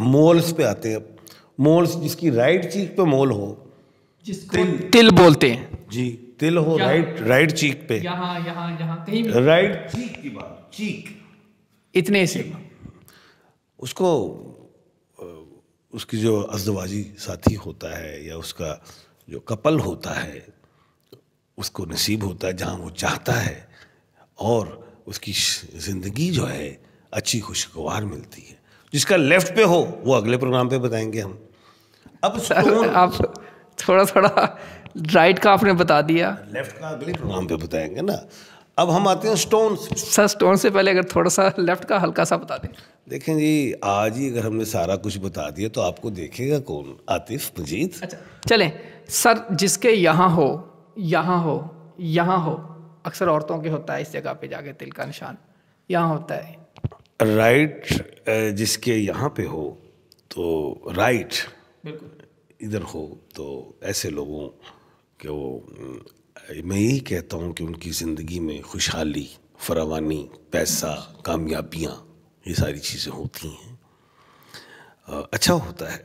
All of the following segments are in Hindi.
हम मोल्स पे आते हैं मोल्स जिसकी राइट चीक पे मोल हो तिल, तिल बोलते हैं जी तिल हो राइट राइट चीक पे यहाँ यहाँ यहाँ कहीं राइट चीक की बात चीक इतने से उसको उसकी जो अजदवाजी साथी होता है या उसका जो कपल होता है उसको नसीब होता है जहाँ वो चाहता है और उसकी ज़िंदगी जो है अच्छी खुशगवार मिलती है जिसका लेफ्ट पे हो वो अगले प्रोग्राम पे बताएंगे हम अब सर आप थोड़ा थोड़ा राइट का आपने बता दिया लेफ्ट का अगले प्रोग्राम पे बताएंगे ना अब हम आते हैं स्टोन सर स्टोन से पहले अगर थोड़ा सा लेफ्ट का हल्का सा बता दें देखें जी आज ही अगर हमने सारा कुछ बता दिया तो आपको देखेगा कौन आतिफ मजीद अच्छा चलें सर जिसके यहाँ हो यहाँ हो यहाँ हो अक्सर औरतों के होता है इस जगह पे जाके तिल का निशान यहाँ होता है राइट जिसके यहाँ पे हो तो राइट इधर हो तो ऐसे लोगों के वो मैं यही कहता हूँ कि उनकी ज़िंदगी में खुशहाली फरावानी पैसा कामयाबियाँ ये सारी चीज़ें होती हैं अच्छा होता है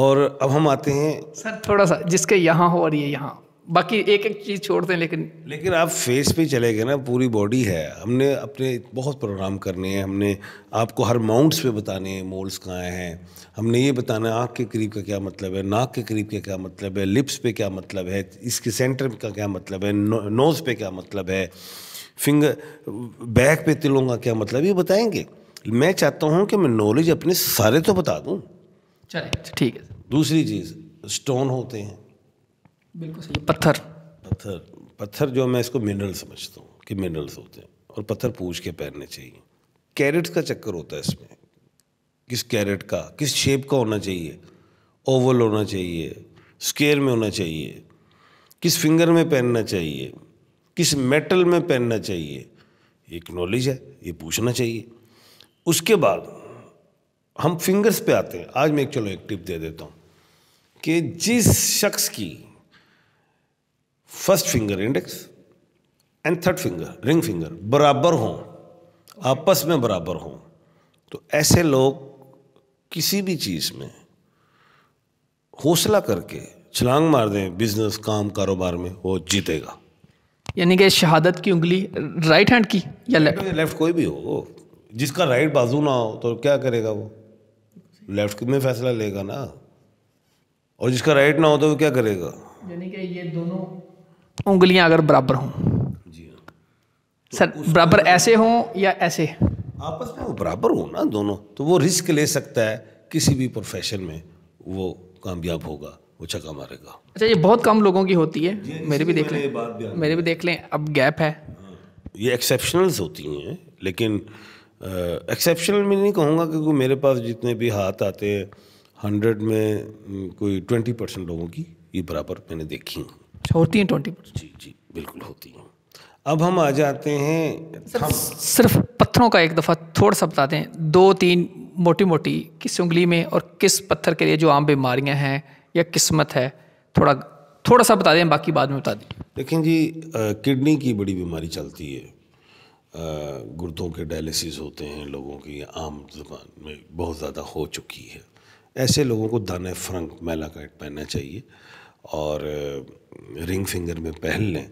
और अब हम आते हैं सर थोड़ा सा जिसके यहाँ हो और ये यहाँ बाकी एक एक चीज़ छोड़ते हैं लेकिन लेकिन आप फेस पे चले गए ना पूरी बॉडी है हमने अपने बहुत प्रोग्राम करने हैं हमने आपको हर माउंट्स पे बताने हैं मोल्स कहाँ हैं हमने ये बताना है आँख के करीब का क्या मतलब है नाक के करीब का क्या मतलब है लिप्स पे क्या मतलब है इसके सेंटर का क्या मतलब है नो, नोज़ पे क्या मतलब है फिंगर बैक पे तिलों का क्या मतलब ये बताएंगे मैं चाहता हूँ कि मैं नॉलेज अपने सारे तो बता दूँ चले ठीक है दूसरी चीज़ स्टोन होते हैं बिल्कुल सही पत्थर पत्थर पत्थर जो मैं इसको मिनरल समझता हूँ कि मिनरल्स होते हैं और पत्थर पूछ के पहनने चाहिए कैरेट्स का चक्कर होता है इसमें किस कैरेट का किस शेप का होना चाहिए ओवल होना चाहिए स्केयर में होना चाहिए किस फिंगर में पहनना चाहिए किस मेटल में पहनना चाहिए एक नॉलेज है ये पूछना चाहिए उसके बाद हम फिंगर्स पे आते हैं आज मैं एक चलो एक टिप दे देता हूँ कि जिस शख्स की first finger index and third finger ring finger बराबर हों आपस में बराबर हों तो ऐसे लोग किसी भी चीज़ में हौसला करके छलांग मार दें बिजनेस काम कारोबार में वो जीतेगा यानी कि शहादत की उंगली राइट हैंड की या लेफ्ट लेफ्ट कोई भी हो जिसका राइट बाजू ना हो तो क्या करेगा वो लेफ्ट में फैसला लेगा ना और जिसका राइट ना हो तो वो क्या करेगा यानी कि ये दोनों उंगलियां अगर बराबर हों हाँ। तो सर बराबर ऐसे हों या ऐसे आपस में वो बराबर हो ना दोनों तो वो रिस्क ले सकता है किसी भी प्रोफेशन में वो कामयाब होगा वो चक्का मारेगा अच्छा ये बहुत कम लोगों की होती है मेरे भी देख लें मेरे भी देख लें अब गैप है हाँ, ये एक्सेप्शनल्स होती हैं लेकिन एक्सेप्शनल में नहीं कहूँगा क्योंकि मेरे पास जितने भी हाथ आते हैं हंड्रेड में हम्म, कोई ट्वेंटी परसेंट लोगों की ये बराबर मैंने देखी हूँ अच्छा होती हैं ट्वेंटी परसेंट जी जी बिल्कुल होती हैं अब हम आ जाते हैं सिर्फ, पत्थरों का एक दफ़ा थोड़ा सा बता दें दो तीन मोटी मोटी किस उंगली में और किस पत्थर के लिए जो आम बीमारियां हैं या किस्मत है थोड़ा थोड़ा सा बता दें बाकी बाद में बता दें देखें जी किडनी की बड़ी बीमारी चलती है गुर्दों के डायलिसिस होते हैं लोगों की आम जबान में बहुत ज़्यादा हो चुकी है ऐसे लोगों को दाना फ्रंक मेलाकाइट पहनना चाहिए और रिंग फिंगर में पहन लें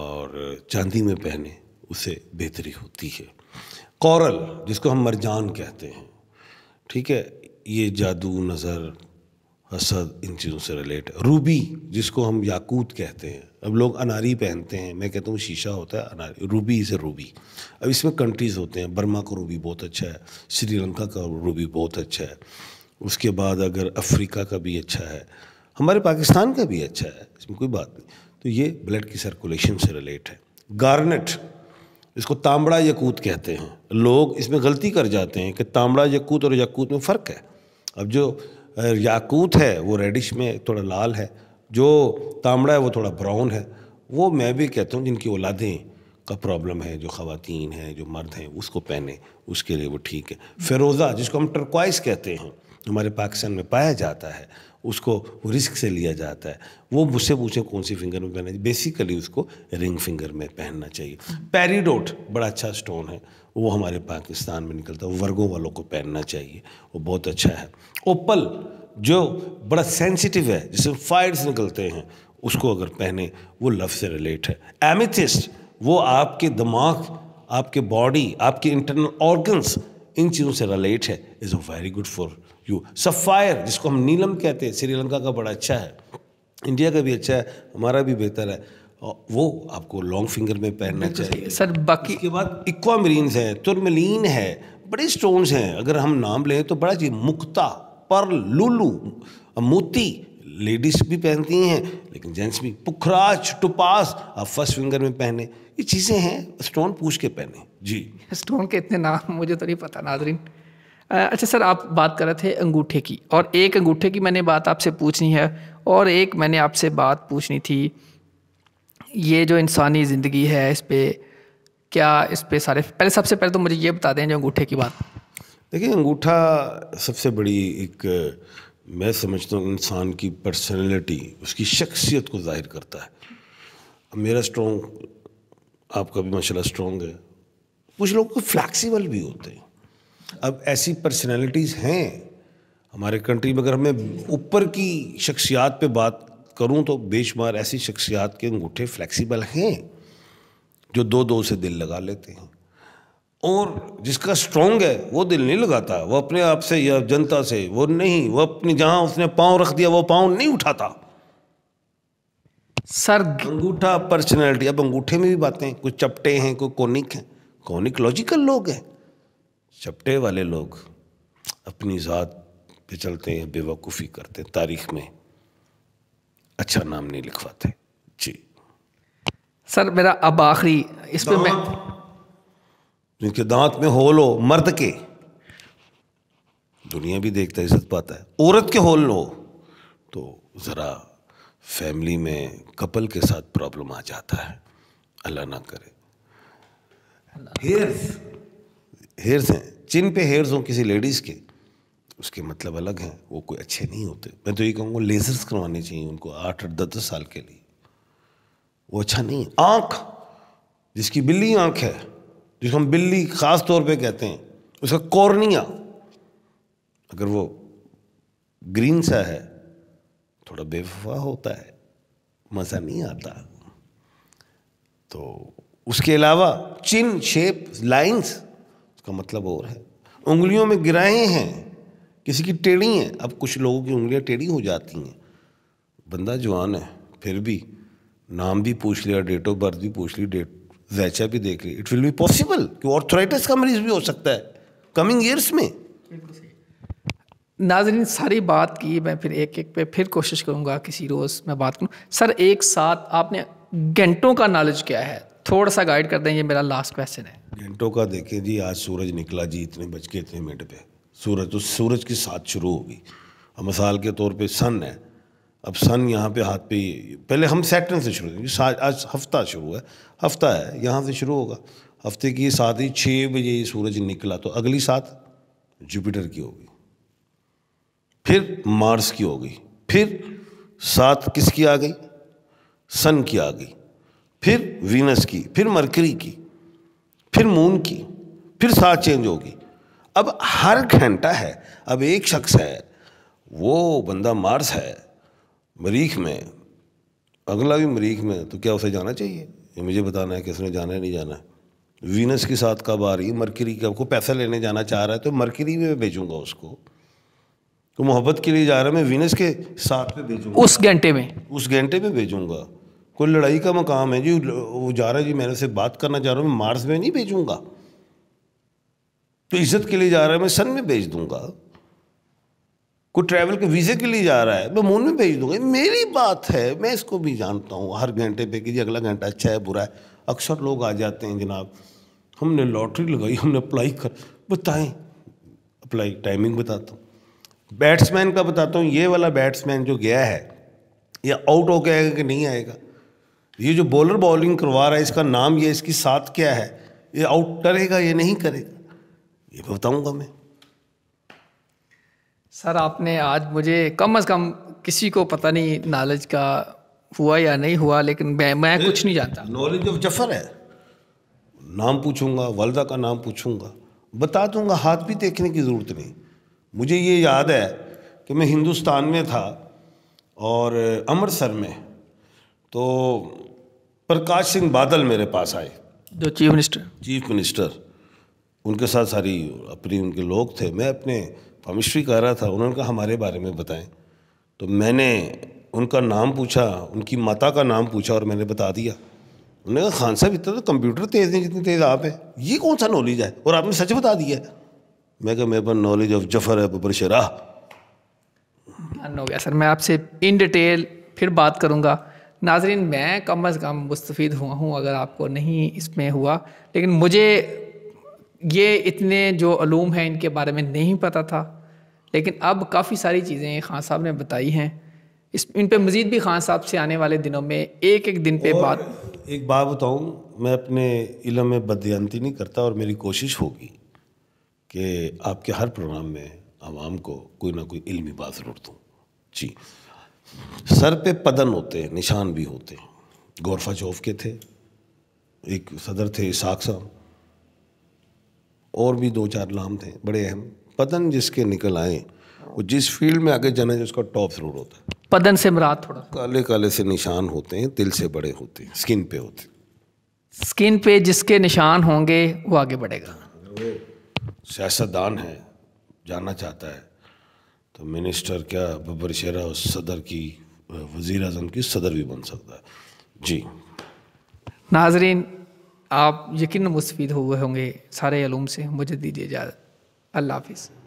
और चांदी में पहने उससे बेहतरी होती है कॉरल जिसको हम मरजान कहते हैं ठीक है ये जादू नज़र हसद इन चीज़ों से रिलेट रूबी जिसको हम याकूत कहते हैं अब लोग अनारी पहनते हैं मैं कहता हूँ शीशा होता है अनारी रूबी इज़ रूबी अब इसमें कंट्रीज़ होते हैं बर्मा का रूबी बहुत अच्छा है श्रीलंका का रूबी बहुत अच्छा है उसके बाद अगर अफ्रीका का भी अच्छा है हमारे पाकिस्तान का भी अच्छा है इसमें कोई बात नहीं तो ये ब्लड की सर्कुलेशन से रिलेट है गार्नेट इसको तांबड़ा यकूत कहते हैं लोग इसमें गलती कर जाते हैं कि तांबड़ा यकूत और यकूत में फ़र्क है अब जो याकूत है वो रेडिश में थोड़ा लाल है जो तांबड़ा है वो थोड़ा ब्राउन है वो मैं भी कहता हूँ जिनकी औलादें का प्रॉब्लम है जो ख़वान हैं जो मर्द हैं उसको पहने उसके लिए वो ठीक है फिरोज़ा जिसको हम टर्कवाइस कहते हैं हमारे पाकिस्तान में पाया जाता है उसको रिस्क से लिया जाता है वो मुझसे पूछे कौन सी फिंगर में पहनना चाहिए बेसिकली उसको रिंग फिंगर में पहनना चाहिए पेरीडोट बड़ा अच्छा स्टोन है वो हमारे पाकिस्तान में निकलता है वर्गों वालों को पहनना चाहिए वो बहुत अच्छा है ओपल जो बड़ा सेंसिटिव है जिसमें फायर्स निकलते हैं उसको अगर पहने वो लव से रिलेट है एमिथिस्ट वो आपके दिमाग आपके बॉडी आपके इंटरनल ऑर्गन्स इन चीज़ों से रिलेट है is a very good for you sapphire जिसको हम नीलम कहते हैं श्रीलंका का बड़ा अच्छा है इंडिया का भी अच्छा है हमारा भी बेहतर है वो आपको लॉन्ग फिंगर में पहनना चाहिए सर बाकी के बाद इक्वामरीन्स है तुरमलिन है बड़े स्टोन्स हैं अगर हम नाम लें तो बड़ा चीज मुक्ता पर लुलू मोती लेडीज़ भी पहनती हैं लेकिन जेंट्स भी पुखराज टुपास आप फर्स्ट फिंगर में पहने ये चीज़ें हैं स्टोन पूछ के पहने जी स्टोन के इतने नाम मुझे तो नहीं पता नाजरीन अच्छा सर आप बात कर रहे थे अंगूठे की और एक अंगूठे की मैंने बात आपसे पूछनी है और एक मैंने आपसे बात पूछनी थी ये जो इंसानी ज़िंदगी है इस पर क्या इस पर सारे पहले सबसे पहले तो मुझे ये बता दें जो अंगूठे की बात देखिए अंगूठा सबसे बड़ी एक मैं समझता हूँ इंसान की पर्सनैलिटी उसकी शख्सियत को जाहिर करता है मेरा स्ट्रॉन्ग आपका भी माशाल्लाह स्ट्रॉन्ग है कुछ लोग फ्लैक्सीबल तो भी होते हैं अब ऐसी पर्सनैलिटीज़ हैं हमारे कंट्री में अगर मैं ऊपर की शख्सियात पे बात करूं तो बेशुमार ऐसी शख्सियात के अंगूठे फ्लेक्सिबल हैं जो दो दो से दिल लगा लेते हैं और जिसका स्ट्रोंग है वो दिल नहीं लगाता वो अपने आप से या जनता से वो नहीं वो अपने जहाँ उसने पाँव रख दिया वो पाँव नहीं उठाता सर अंगूठा पर्सनैलिटी अब अंगूठे में भी बातें कुछ चपटे हैं कोई कॉनिक हैं कॉनिक लॉजिकल लोग हैं चपटे वाले लोग अपनी ज़ात पे चलते हैं बेवकूफ़ी करते हैं तारीख में अच्छा नाम नहीं लिखवाते जी सर मेरा अब आखिरी इसमें मैं जिनके दांत में होल हो मर्द के दुनिया भी देखता है इज्जत पाता है औरत के होल हो तो ज़रा फैमिली में कपल के साथ प्रॉब्लम आ जाता है अल्लाह ना करे हेयर्स हैं चिन पे हेयर्स हों किसी लेडीज़ के उसके मतलब अलग हैं वो कोई अच्छे नहीं होते मैं तो ये कहूँगा लेज़र्स करवाने चाहिए उनको आठ आठ दस दस साल के लिए वो अच्छा नहीं आँख जिसकी बिल्ली आँख है जिसको हम बिल्ली ख़ास तौर पे कहते हैं उसका कॉर्निया अगर वो ग्रीन सा है थोड़ा बेवफा होता है मज़ा नहीं आता तो उसके अलावा चिन शेप लाइंस उसका मतलब और है उंगलियों में गिराए हैं किसी की टेढ़ी हैं अब कुछ लोगों की उंगलियां टेढ़ी हो जाती हैं बंदा जवान है फिर भी नाम भी पूछ लिया डेट ऑफ बर्थ भी पूछ ली डेट वैचा भी देख ली इट विल बी पॉसिबल कि ऑर्थोराइटिस का मरीज भी हो सकता है कमिंग ईयर्स में नाजरीन सारी बात की मैं फिर एक एक पे फिर कोशिश करूँगा किसी रोज़ मैं बात करूँ सर एक साथ आपने घंटों का नॉलेज क्या है थोड़ा सा गाइड कर दें ये मेरा लास्ट क्वेश्चन है घंटों का देखिए जी आज सूरज निकला जी इतने बज के इतने मिनट पे सूरज तो सूरज के साथ शुरू होगी अब मिसाल के तौर पे सन है अब सन यहाँ पे हाथ पे पहले हम सेटन से शुरू करेंगे आज हफ्ता शुरू है हफ्ता है यहाँ से शुरू होगा हफ्ते की साथ ही छः बजे सूरज निकला तो अगली साथ जुपिटर की होगी फिर मार्स की हो गई फिर साथ किसकी आ गई सन की आ गई फिर वीनस की फिर मरकरी की फिर मून की फिर साथ चेंज होगी अब हर घंटा है अब एक शख्स है वो बंदा मार्स है मरीख में अगला भी मरीख में तो क्या उसे जाना चाहिए ये मुझे बताना है कि उसने जाना है नहीं जाना है वीनस के साथ कब आ रही है मरकरी कब को पैसा लेने जाना चाह रहा है तो मरकरी में भेजूंगा उसको तो मोहब्बत के लिए जा रहा है मैं वीनस के साथ में भेजूंगा उस घंटे में उस घंटे में भेजूंगा कोई लड़ाई का मकाम है जी वो जा रहा है जी मेरे से बात करना चाह रहा हूँ मैं मार्स में नहीं भेजूंगा तो इज्जत के लिए जा रहा है मैं सन में भेज दूंगा कोई ट्रैवल के वीज़े के लिए जा रहा है मैं मून में भेज दूंगा मेरी बात है मैं इसको भी जानता हूँ हर घंटे पे कि जी अगला घंटा अच्छा है बुरा है अक्सर लोग आ जाते हैं जनाब हमने लॉटरी लगाई हमने अप्लाई कर बताएं अप्लाई टाइमिंग बताता हूँ बैट्समैन का बताता हूँ ये वाला बैट्समैन जो गया है या आउट हो गया आएगा कि नहीं आएगा ये जो बॉलर बॉलिंग करवा रहा है इसका नाम ये इसकी साथ क्या है ये आउट करेगा ये नहीं करेगा ये बताऊंगा मैं सर आपने आज मुझे कम अज़ कम किसी को पता नहीं नॉलेज का हुआ या नहीं हुआ लेकिन मैं मैं कुछ नहीं जानता नॉलेज ऑफ जफर है नाम पूछूंगा वालदा का नाम पूछूंगा बता दूंगा हाथ भी देखने की ज़रूरत नहीं मुझे ये याद है कि मैं हिंदुस्तान में था और अमृतसर में तो प्रकाश सिंह बादल मेरे पास आए जो चीफ मिनिस्टर चीफ मिनिस्टर उनके साथ सारी अपनी उनके लोग थे मैं अपने फमिश्री कर रहा था उन्होंने कहा हमारे बारे में बताएं तो मैंने उनका नाम पूछा उनकी माता का नाम पूछा और मैंने बता दिया उन्होंने कहा खान साहब इतना तो कंप्यूटर तेज़ नहीं जितनी तेज़ आप हैं ये कौन सा नॉलेज है और आपने सच बता दिया है मैं कहा मेरे पास नॉलेज ऑफ जफर है बबर शराह हो गया सर मैं आपसे इन डिटेल फिर बात करूँगा नाजरीन मैं कम अज़ कम मुस्तफ़ हुआ हूँ अगर आपको नहीं इसमें हुआ लेकिन मुझे ये इतने जो अलूम हैं इनके बारे में नहीं पता था लेकिन अब काफ़ी सारी चीज़ें खान साहब ने बताई हैं इस इन पर मज़ीद भी खान साहब से आने वाले दिनों में एक एक दिन पे बात एक बात बताऊँ मैं अपने इलम में बदयंती नहीं करता और मेरी कोशिश होगी कि आपके हर प्रोग्राम में आवाम को कोई ना कोई इलमी बात ज़रूर दूँ जी सर पे पदन होते हैं निशान भी होते हैं चौफ के थे एक सदर थे इसाक साहब और भी दो चार नाम थे बड़े अहम पदन जिसके निकल आए वो जिस फील्ड में आगे जाना है उसका टॉप जरूर होता है पदन से मरा थोड़ा काले काले से निशान होते हैं दिल से बड़े होते हैं स्किन पे होते हैं स्किन पे जिसके निशान होंगे वो आगे बढ़ेगा अगर वो सियासतदान है जाना चाहता है तो मिनिस्टर क्या बब्बर शेरा सदर की वज़ी अजम की सदर भी बन सकता है जी नाजरीन आप यकीन मुस्फीद हुए होंगे सारे आलूम से मुझे दीजिए इजाज़त अल्लाह हाफिज़